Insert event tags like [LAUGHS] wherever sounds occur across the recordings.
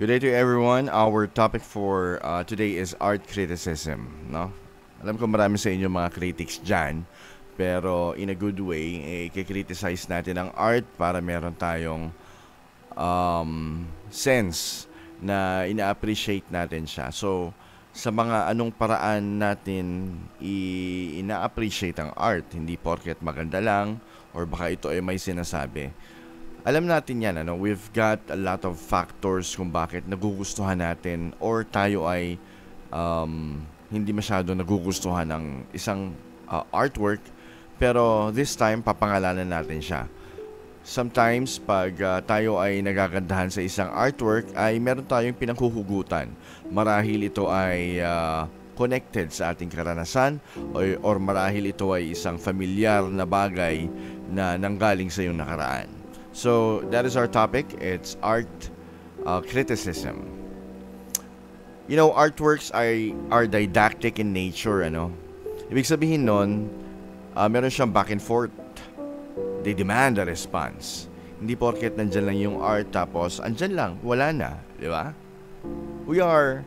Good day to everyone. Our topic for uh, today is art criticism, no? Alam ko marami sa inyo mga critics diyan, pero in a good way, eh, kikriticize natin ang art para meron tayong um, sense na ina-appreciate natin siya. So, sa mga anong paraan natin i- ina-appreciate ang art, hindi porket maganda lang or baka ito ay may sinasabi alam natin yan, ano, we've got a lot of factors kung bakit nagugustuhan natin or tayo ay um, hindi masyado nagugustuhan ng isang uh, artwork. Pero this time, papangalanan natin siya. Sometimes, pag uh, tayo ay nagagandahan sa isang artwork, ay meron tayong pinanghuhugutan. Marahil ito ay uh, connected sa ating karanasan or, or marahil ito ay isang familiar na bagay na nanggaling sa iyong nakaraan. So that is our topic. It's art uh, criticism. You know, artworks are, are didactic in nature, ano? Ibig sabihin nun, uh, meron siyang back and forth. They demand a response. Hindi porket nandyan lang yung art tapos andyan lang, wala na, di ba? We are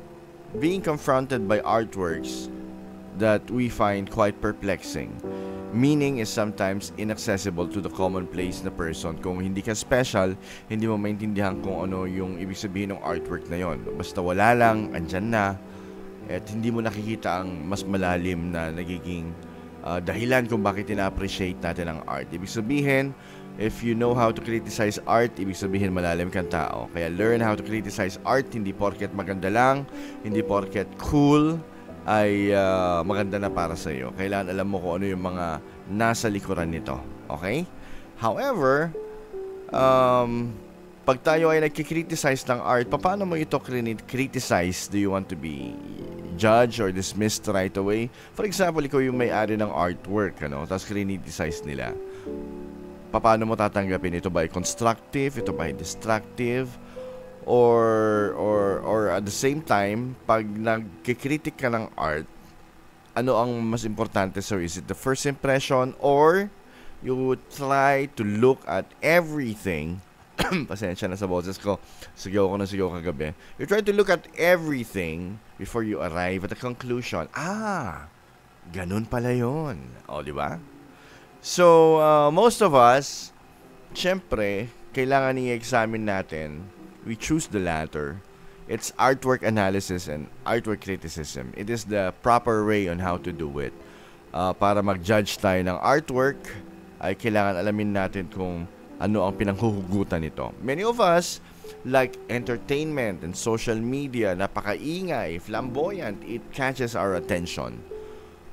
being confronted by artworks that we find quite perplexing Meaning is sometimes inaccessible to the commonplace na person. Kung hindi ka special, hindi mo maintindihan kung ano yung ibig sabihin ng artwork na yon. Basta wala lang, andyan na, at hindi mo nakikita ang mas malalim na nagiging uh, dahilan kung bakit ina-appreciate natin ang art. Ibig sabihin, if you know how to criticize art, ibig sabihin malalim kang tao. Kaya learn how to criticize art, hindi porket maganda lang, hindi porket cool, ay uh, maganda na para sa iyo. Kailan alam mo kung ano yung mga nasa likuran nito. Okay? However, um, pag tayo ay nagkikriticize ng art, paano mo ito criticize? Do you want to be judged or dismissed right away? For example, ikaw yung may-ari ng artwork, ano? Tapos criticize nila. Paano mo tatanggapin? Ito by constructive? Ito by destructive? or or or at the same time pag nagkikritik ka ng art ano ang mas importante sir is it the first impression or you try to look at everything [CLEARS THROAT] pasensya na sa boses ko sigaw ko na sigaw kagabi you try to look at everything before you arrive at the conclusion ah ganun pala yon o di ba so uh, most of us syempre kailangan i-examine natin we choose the latter. It's artwork analysis and artwork criticism. It is the proper way on how to do it. Uh, para mag-judge tayo ng artwork, ay kailangan alamin natin kung ano ang pinanghuhugutan nito. Many of us, like entertainment and social media, napakaingay, flamboyant, it catches our attention.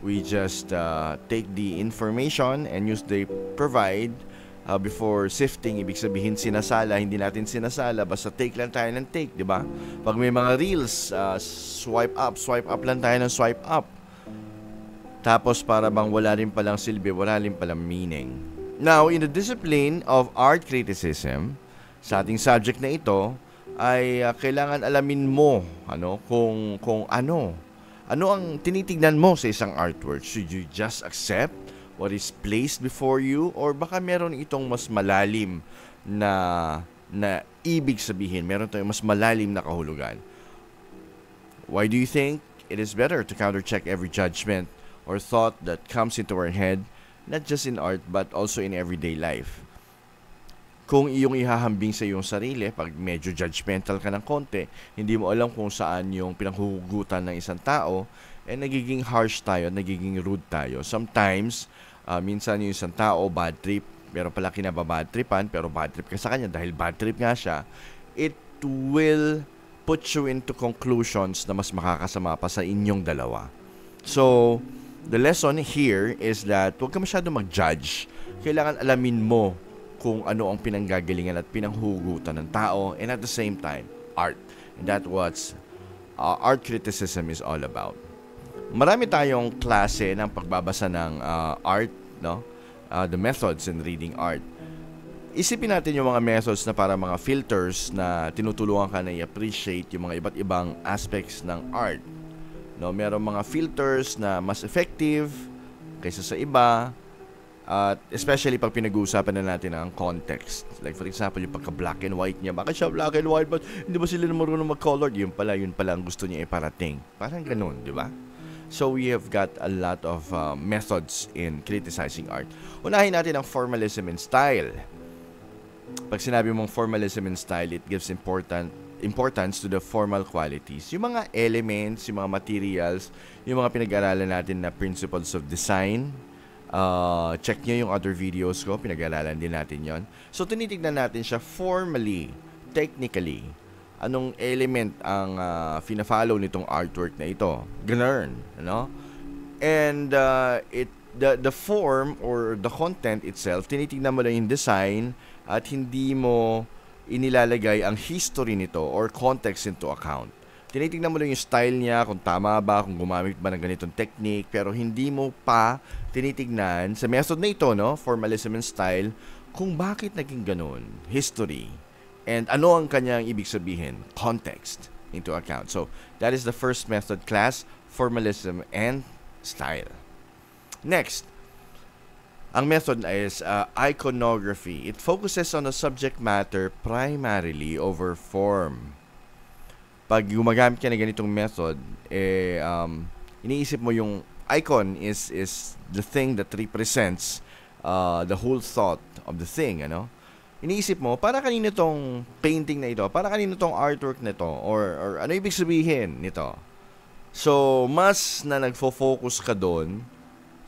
We just uh, take the information and use they provide – uh, before sifting, ibig sabihin sinasala, hindi natin sinasala, basta take lang tayo ng take, di ba? Pag may mga reels, uh, swipe up, swipe up lang tayo ng swipe up. Tapos para bang wala rin palang silbi, wala rin palang meaning. Now, in the discipline of art criticism, sa ating subject na ito, ay uh, kailangan alamin mo ano kung kung ano ano ang tinitingnan mo sa isang artwork should you just accept what is placed before you or baka meron itong mas malalim na na ibig sabihin, meron tayong mas malalim na kahulugan. Why do you think it is better to countercheck every judgment or thought that comes into our head, not just in art but also in everyday life? Kung iyong ihahambing sa iyong sarili, pag medyo judgmental ka ng konti, hindi mo alam kung saan yung pinanghugutan ng isang tao, eh nagiging harsh tayo, nagiging rude tayo. Sometimes, uh, minsan yung isang tao bad trip, pero pala kinababad tripan, pero bad trip ka sa kanya dahil bad trip nga siya, it will put you into conclusions na mas makakasama pa sa inyong dalawa. So, the lesson here is that huwag ka masyado mag-judge. Kailangan alamin mo kung ano ang pinanggagalingan at pinanghugutan ng tao and at the same time, art. And that what uh, art criticism is all about. Marami tayong klase ng pagbabasa ng uh, art no? Uh, the methods in reading art. Isipin natin yung mga methods na para mga filters na tinutulungan ka na i-appreciate yung mga iba't ibang aspects ng art. No, merong mga filters na mas effective kaysa sa iba, at especially pag pinag-uusapan na natin ang context. Like for example, yung pagka black and white niya. Bakit siya black and white? But hindi ba sila marunong mag color Yun pala, yun pala ang gusto niya iparating. Parang ganun, di ba? So we have got a lot of uh, methods in criticizing art. Unahin natin ang formalism and style. Pag sinabi mong formalism and style, it gives important importance to the formal qualities. Yung mga elements, yung mga materials, yung mga pinag-aralan natin na principles of design, uh, check nyo yung other videos ko, pinag-aralan din natin yon. So, tinitignan natin siya formally, technically, anong element ang uh, fina-follow nitong artwork na ito. Ganun, ano? And uh, it the the form or the content itself, tinitingnan mo lang yung design at hindi mo inilalagay ang history nito or context into account. Tinitingnan mo lang yung style niya, kung tama ba, kung gumamit ba ng ganitong technique, pero hindi mo pa tinitingnan sa method na ito, no, formalism and style, kung bakit naging ganun, history, And ano ang kanyang ibig sabihin? Context into account. So, that is the first method class, formalism and style. Next, ang method is uh, iconography. It focuses on the subject matter primarily over form. Pag gumagamit ka ng ganitong method, eh, um, iniisip mo yung icon is is the thing that represents uh, the whole thought of the thing, ano? You know? iniisip mo, para kanino tong painting na ito? Para kanino tong artwork na ito? Or, or ano ibig sabihin nito? So, mas na nagfo-focus ka doon,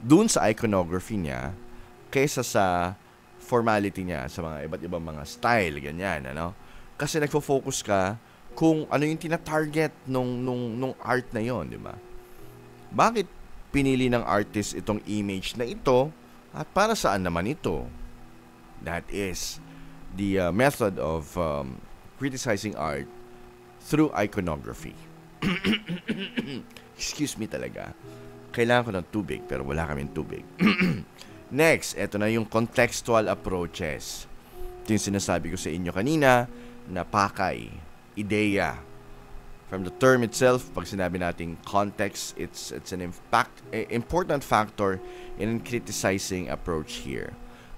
doon sa iconography niya, kaysa sa formality niya, sa mga iba't ibang mga style, ganyan, ano? Kasi nagfo-focus ka kung ano yung tina-target nung, nung, nung art na yon di ba? Bakit pinili ng artist itong image na ito at para saan naman ito? That is the uh, method of um, criticizing art through iconography. [COUGHS] Excuse me talaga. Kailangan ko ng tubig pero wala kaming tubig. [COUGHS] Next, eto na yung contextual approaches. Ito yung sinasabi ko sa inyo kanina na pakay, ideya. From the term itself, pag sinabi natin context, it's, it's an impact, eh, important factor in criticizing approach here.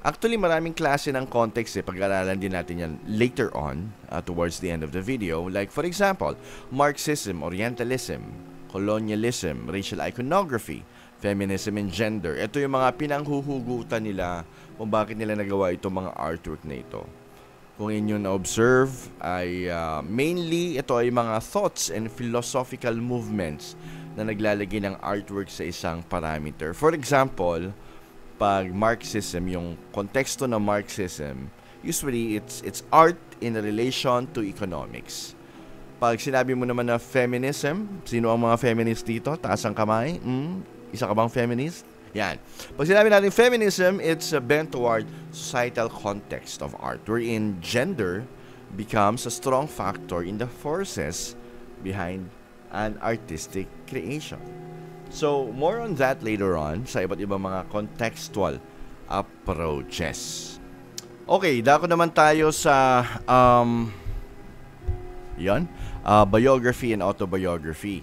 Actually, maraming klase ng context eh. Pag-aralan din natin yan later on uh, towards the end of the video. Like, for example, Marxism, Orientalism, Colonialism, Racial Iconography, Feminism and Gender. Ito yung mga pinanghuhugutan nila kung bakit nila nagawa itong mga artwork na ito. Kung inyo na-observe ay uh, mainly ito ay mga thoughts and philosophical movements na naglalagay ng artwork sa isang parameter. For example, kapag Marxism, yung konteksto ng Marxism, usually it's, it's art in relation to economics. Pag sinabi mo naman na feminism, sino ang mga feminist dito? Taas ang kamay? Mm, isa ka bang feminist? Yan. Pag sinabi natin feminism, it's a bent toward societal context of art wherein gender becomes a strong factor in the forces behind an artistic creation. So, more on that later on sa iba't ibang mga contextual approaches. Okay, dako naman tayo sa um, yan, uh, biography and autobiography.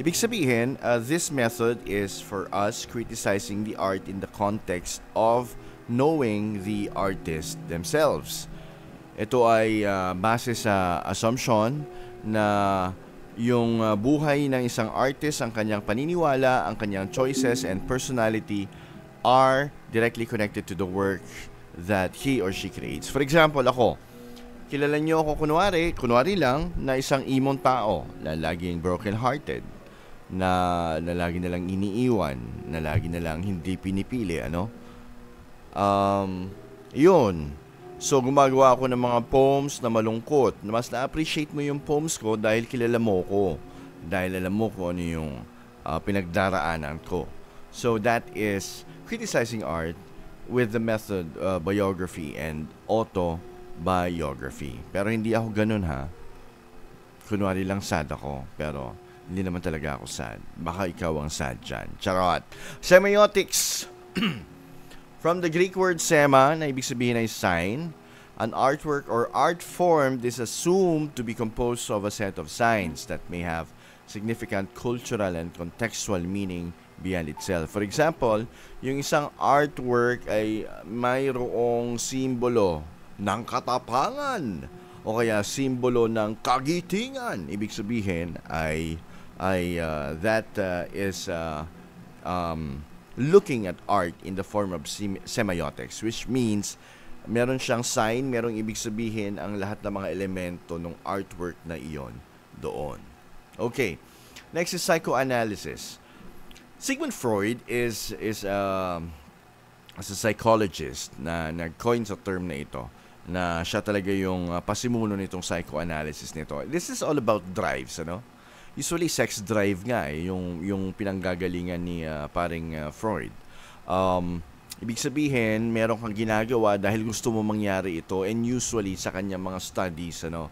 Ibig sabihin, uh, this method is for us criticizing the art in the context of knowing the artist themselves. Ito ay uh, base sa assumption na yung ah, buhay ng isang artist, ang kanyang paniniwala, ang kanyang choices and personality are directly connected to the work that he or she creates. For example, ako, kilala niyo ako kunwari, kunwari lang, na isang imon tao na laging broken-hearted, na, na lagi na lang iniiwan, na lagi na lang hindi pinipili, ano? Um, yun So gumagawa ako ng mga poems na malungkot. Mas na-appreciate mo yung poems ko dahil kilala mo ko. Dahil alam mo ko ano yung uh, pinagdaraanan ko. So that is criticizing art with the method uh, biography and autobiography. Pero hindi ako ganun ha. Kunwari lang sad ako. Pero hindi naman talaga ako sad. Baka ikaw ang sad dyan. Charot. Semiotics. [CLEARS THROAT] From the Greek word sema, na ibig sabihin ay sign, an artwork or art form is assumed to be composed of a set of signs that may have significant cultural and contextual meaning beyond itself. For example, yung isang artwork ay mayroong simbolo ng katapangan o kaya simbolo ng kagitingan. Ibig sabihin ay ay uh, that uh, is uh, um, looking at art in the form of sem- semiotics, which means meron siyang sign, merong ibig sabihin ang lahat ng mga elemento ng artwork na iyon doon. Okay. Next is psychoanalysis. Sigmund Freud is is uh, um, as a psychologist na nag-coin sa term na ito na siya talaga yung uh, pasimuno nitong psychoanalysis nito. This is all about drives, ano? usually sex drive nga eh, yung yung pinanggagalingan ni uh, paring uh, Freud. Um, ibig sabihin, meron kang ginagawa dahil gusto mo mangyari ito and usually sa kanya mga studies ano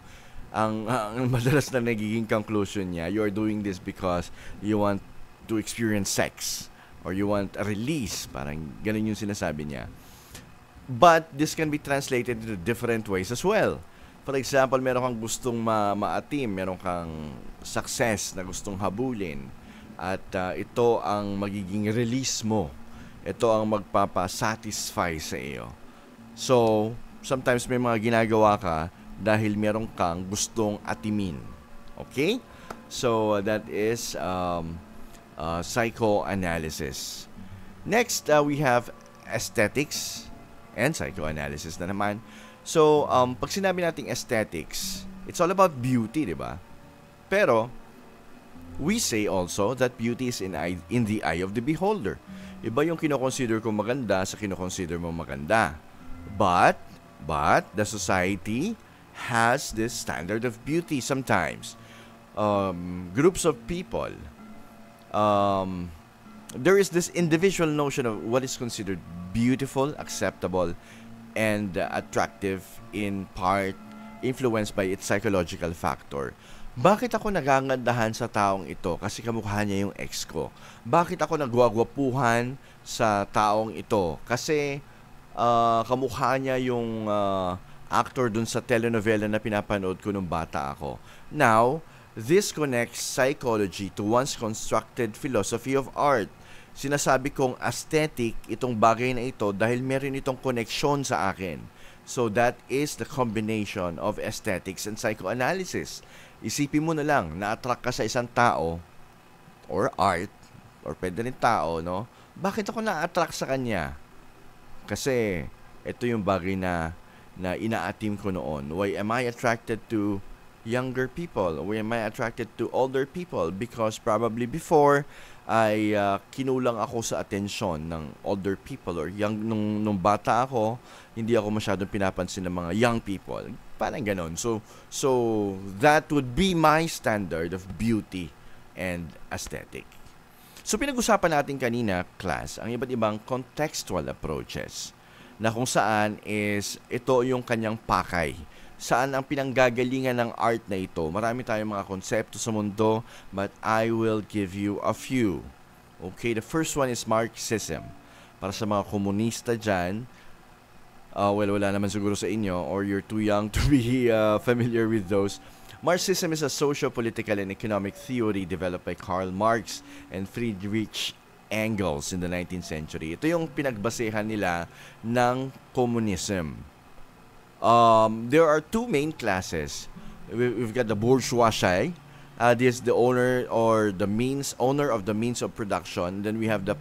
ang, ang [LAUGHS] madalas na nagiging conclusion niya, you are doing this because you want to experience sex or you want a release, parang ganun yung sinasabi niya. But this can be translated into different ways as well. For example, meron kang gustong ma- ma-atim, meron kang success na gustong habulin at uh, ito ang magiging release mo. Ito ang magpapasatisfy sa iyo. So, sometimes may mga ginagawa ka dahil meron kang gustong atimin. Okay? So, uh, that is um, uh, psychoanalysis. Next, uh, we have aesthetics and psychoanalysis na naman. So, um, pag sinabi nating aesthetics, it's all about beauty, di ba? Pero, we say also that beauty is in, eye, in the eye of the beholder. Iba yung kinoconsider ko maganda sa kinoconsider mo maganda. But, but, the society has this standard of beauty sometimes. Um, groups of people, um, there is this individual notion of what is considered beautiful, acceptable, and uh, attractive in part influenced by its psychological factor. Bakit ako nagagandahan sa taong ito? Kasi kamukha niya yung ex ko. Bakit ako nagwagwapuhan sa taong ito? Kasi uh, kamukha niya yung uh, actor dun sa telenovela na pinapanood ko nung bata ako. Now, this connects psychology to one's constructed philosophy of art – sinasabi kong aesthetic itong bagay na ito dahil meron itong connection sa akin. So that is the combination of aesthetics and psychoanalysis. Isipin mo na lang, na-attract ka sa isang tao or art or pwede rin tao, no? Bakit ako na-attract sa kanya? Kasi ito yung bagay na na inaatim ko noon. Why am I attracted to younger people? Why am I attracted to older people? Because probably before, ay uh, kinulang ako sa atensyon ng older people or young nung nung bata ako hindi ako masyadong pinapansin ng mga young people parang ganon so so that would be my standard of beauty and aesthetic so pinag-usapan natin kanina class ang iba't ibang contextual approaches na kung saan is ito yung kanyang pakay saan ang pinanggagalingan ng art na ito. Marami tayong mga konsepto sa mundo, but I will give you a few. Okay, the first one is Marxism. Para sa mga komunista dyan, uh, well, wala naman siguro sa inyo, or you're too young to be uh, [LAUGHS] familiar with those, Marxism is a socio political, and economic theory developed by Karl Marx and Friedrich Engels in the 19th century. Ito yung pinagbasehan nila ng communism um, there are two main classes. We, We've got the bourgeoisie. Uh, this is the owner or the means owner of the means of production. Then we have the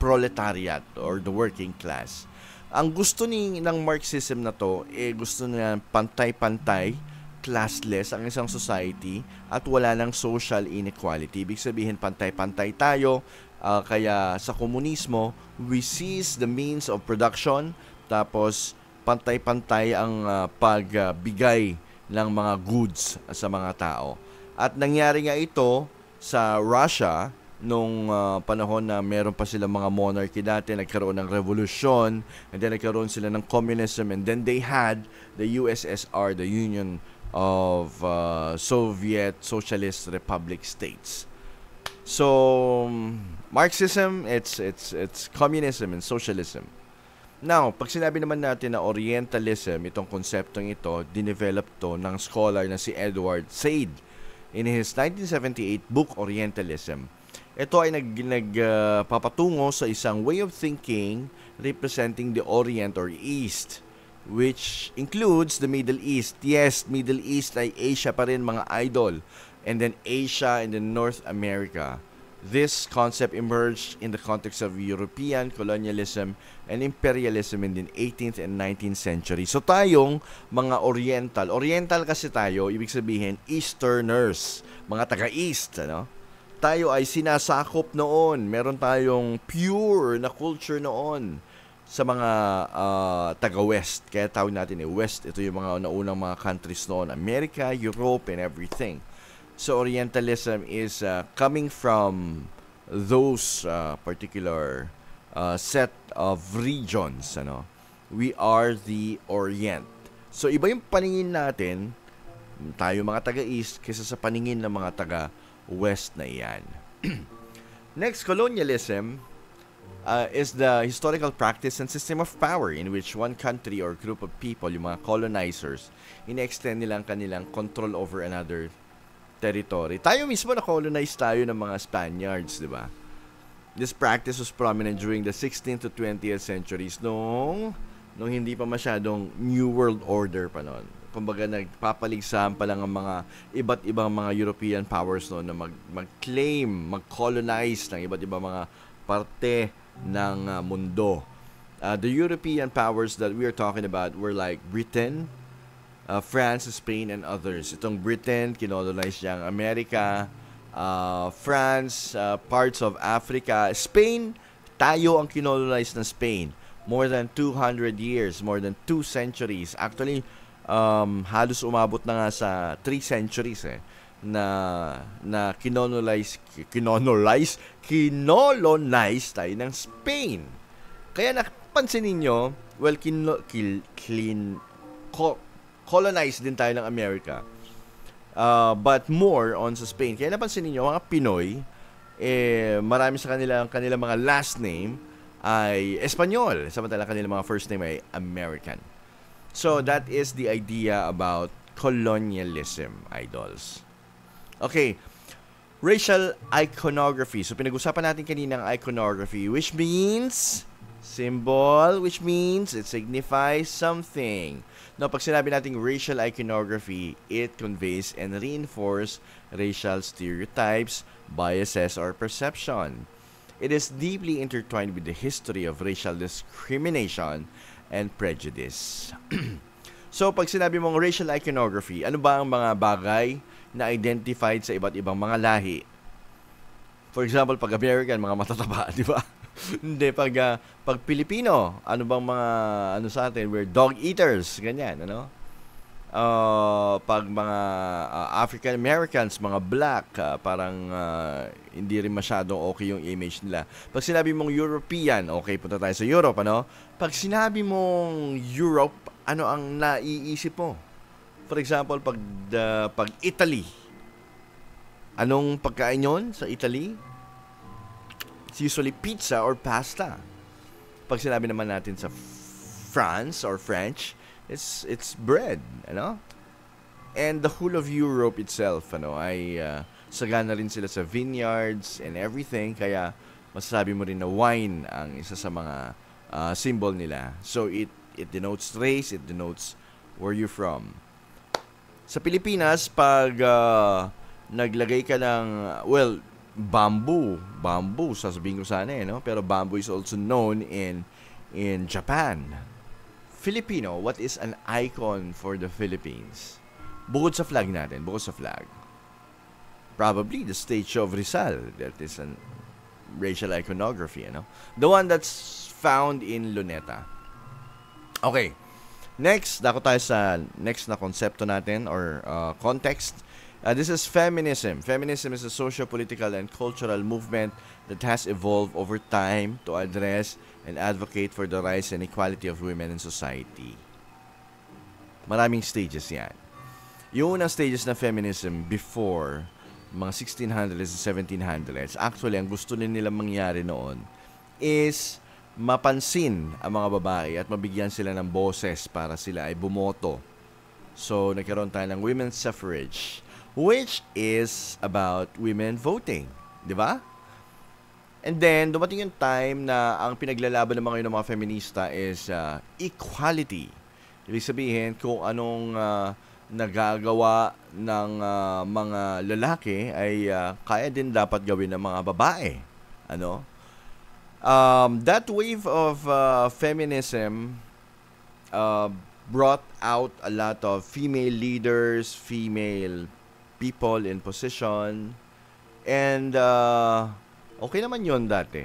proletariat or the working class. Ang gusto ni ng Marxism na to, eh, gusto niya pantay-pantay, classless ang isang society at wala ng social inequality. Ibig sabihin, pantay-pantay tayo. Uh, kaya sa komunismo, we seize the means of production tapos pantay-pantay ang uh, pagbigay uh, ng mga goods sa mga tao. At nangyari nga ito sa Russia nung uh, panahon na meron pa sila mga monarchy dati, nagkaroon ng revolusyon, and then nagkaroon sila ng communism, and then they had the USSR, the Union of uh, Soviet Socialist Republic States. So Marxism, it's it's it's communism and socialism. Now, pag sinabi naman natin na Orientalism, itong konseptong ito, dinevelop to ng scholar na si Edward Said in his 1978 book Orientalism. Ito ay nagpapatungo nag, uh, sa isang way of thinking representing the Orient or East which includes the Middle East. Yes, Middle East ay Asia pa rin mga idol. And then Asia and then North America. This concept emerged in the context of European colonialism and imperialism in the 18th and 19th century. So tayong mga Oriental, Oriental kasi tayo, ibig sabihin Easterners, mga taga-East, ano? Tayo ay sinasakop noon. Meron tayong pure na culture noon sa mga uh, taga-West. Kaya tawag natin eh, West, ito yung mga naunang mga countries noon. America, Europe, and everything so Orientalism is uh, coming from those uh, particular uh, set of regions. Ano? We are the Orient. So iba yung paningin natin, tayo mga taga-East, kaysa sa paningin ng mga taga-West na iyan. [CLEARS THROAT] Next, colonialism uh, is the historical practice and system of power in which one country or group of people, yung mga colonizers, in-extend nilang kanilang control over another territory. Tayo mismo na-colonize tayo ng mga Spaniards, di ba? This practice was prominent during the 16th to 20th centuries nung nung hindi pa masyadong New World Order pa noon. Kumbaga nagpapaligsahan pa lang ang mga iba't ibang mga European powers noon na mag, mag-claim, mag-colonize ng iba't ibang mga parte ng uh, mundo. Uh, the European powers that we are talking about were like Britain, uh, France, Spain, and others. Itong Britain, kinolonize niya ang Amerika, uh, France, uh, parts of Africa, Spain, tayo ang kinolonize ng Spain. More than 200 years, more than 2 centuries. Actually, um, halos umabot na nga sa 3 centuries eh na na kinolonize kinolonize kinolonize tayo ng Spain. Kaya napansin niyo, well kin kil, clean ko, colonized din tayo ng America. Uh, but more on sa Spain. Kaya napansin niyo mga Pinoy, eh, marami sa kanila, ang kanilang mga last name ay Espanyol. Samantala kanila mga first name ay American. So, that is the idea about colonialism, idols. Okay, racial iconography. So, pinag-usapan natin kanina ang iconography, which means symbol which means it signifies something. No, pag sinabi nating racial iconography, it conveys and reinforces racial stereotypes, biases, or perception. It is deeply intertwined with the history of racial discrimination and prejudice. [CLEARS THROAT] so, pag sinabi mong racial iconography, ano ba ang mga bagay na identified sa iba't ibang mga lahi? For example, pag American, mga matataba, [LAUGHS] di ba? Hindi, pag, uh, pag Pilipino, ano bang mga, ano sa atin, we're dog eaters, ganyan, ano? Uh, pag mga uh, African Americans, mga black, uh, parang uh, hindi rin masyadong okay yung image nila. Pag sinabi mong European, okay, punta tayo sa Europe, ano? Pag sinabi mong Europe, ano ang naiisip mo? For example, pag, uh, pag Italy, anong pagkain yon sa Italy? It's usually pizza or pasta. Pag sinabi naman natin sa France or French, it's it's bread, ano? And the whole of Europe itself, ano, ay uh, sagana rin sila sa vineyards and everything, kaya masasabi mo rin na wine ang isa sa mga uh, symbol nila. So it it denotes race, it denotes where you're from. Sa Pilipinas, pag uh, naglagay ka ng, well, bamboo. Bamboo, sasabihin ko sana eh, no? Pero bamboo is also known in in Japan. Filipino, what is an icon for the Philippines? Bukod sa flag natin, bukod sa flag. Probably the statue of Rizal. That is an racial iconography, you eh, know? The one that's found in Luneta. Okay. Next, dako tayo sa next na konsepto natin or uh, context Uh, this is feminism. Feminism is a social, political, and cultural movement that has evolved over time to address and advocate for the rights and equality of women in society. Maraming stages yan. Yung unang stages ng feminism before mga 1600s and 1700s, actually, ang gusto din nila mangyari noon is mapansin ang mga babae at mabigyan sila ng boses para sila ay bumoto. So, nagkaroon tayo ng women's suffrage which is about women voting, 'di ba? And then dumating yung time na ang pinaglalaban ng mga yun ng mga feminista is uh, equality. Ibig sabihin kung anong uh, nagagawa ng uh, mga lalaki ay uh, kaya din dapat gawin ng mga babae, ano? Um, that wave of uh, feminism uh, brought out a lot of female leaders, female people in position. And uh, okay naman yon dati.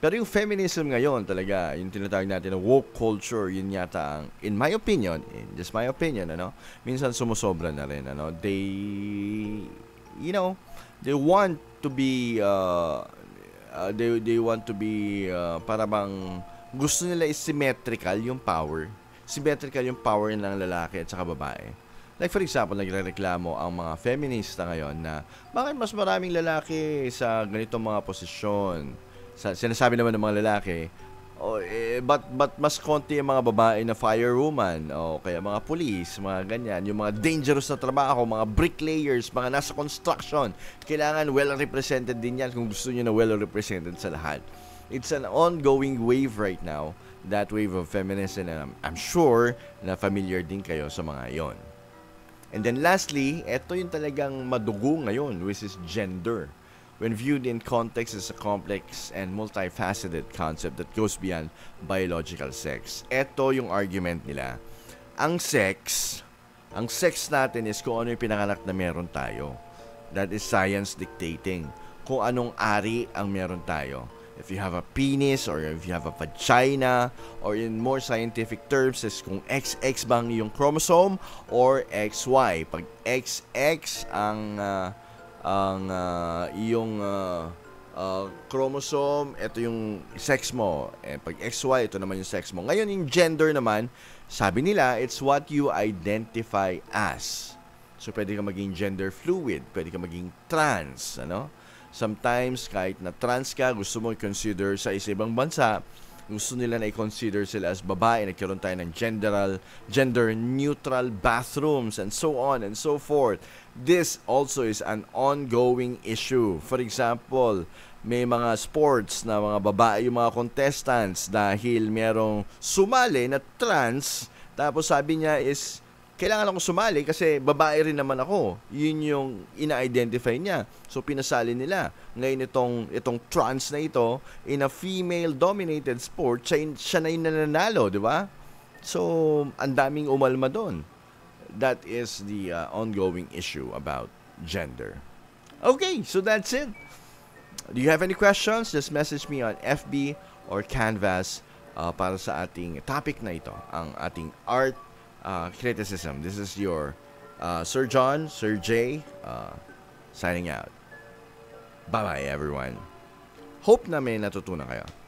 Pero yung feminism ngayon talaga, yung tinatawag natin na woke culture, yun yata ang, in my opinion, in just my opinion, ano, minsan sumusobra na rin, ano, they, you know, they want to be, uh, uh, they, they want to be, uh, para bang, gusto nila is symmetrical yung power. Symmetrical yung power ng lalaki at saka babae Like for example, nagrereklamo ang mga feminista ngayon na bakit mas maraming lalaki sa ganitong mga posisyon? Sa, sinasabi naman ng mga lalaki, oh, eh, but, but mas konti ang mga babae na firewoman o oh, kaya mga police, mga ganyan. Yung mga dangerous na trabaho, mga bricklayers, mga nasa construction. Kailangan well-represented din yan kung gusto nyo na well-represented sa lahat. It's an ongoing wave right now, that wave of feminism, and I'm, I'm sure na familiar din kayo sa mga yon. And then lastly, ito yung talagang madugo ngayon, which is gender. When viewed in context, is a complex and multifaceted concept that goes beyond biological sex. Ito yung argument nila. Ang sex, ang sex natin is kung ano yung pinanganak na meron tayo. That is science dictating kung anong ari ang meron tayo if you have a penis or if you have a vagina or in more scientific terms is kung XX bang yung chromosome or XY. Pag XX ang uh, ang uh, ah, iyong uh, ah, uh, chromosome, ito yung sex mo. eh pag XY, ito naman yung sex mo. Ngayon, yung gender naman, sabi nila, it's what you identify as. So, pwede ka maging gender fluid, pwede ka maging trans, ano? Sometimes, kahit na trans ka, gusto mo i-consider sa isa ibang bansa, gusto nila na i-consider sila as babae. Nagkaroon tayo ng general, gender-neutral bathrooms and so on and so forth. This also is an ongoing issue. For example, may mga sports na mga babae yung mga contestants dahil merong sumali na trans. Tapos sabi niya is kailangan akong sumali kasi babae rin naman ako. Yun yung ina-identify niya. So pinasali nila. Ngayon itong, itong trans na ito, in a female-dominated sport, siya, siya na yung nananalo, di ba? So, ang daming umalma doon. That is the uh, ongoing issue about gender. Okay, so that's it. Do you have any questions? Just message me on FB or Canvas uh, para sa ating topic na ito, ang ating art uh, criticism. This is your uh, Sir John, Sir Jay, uh, signing out. Bye-bye everyone. Hope na may natutunan kayo.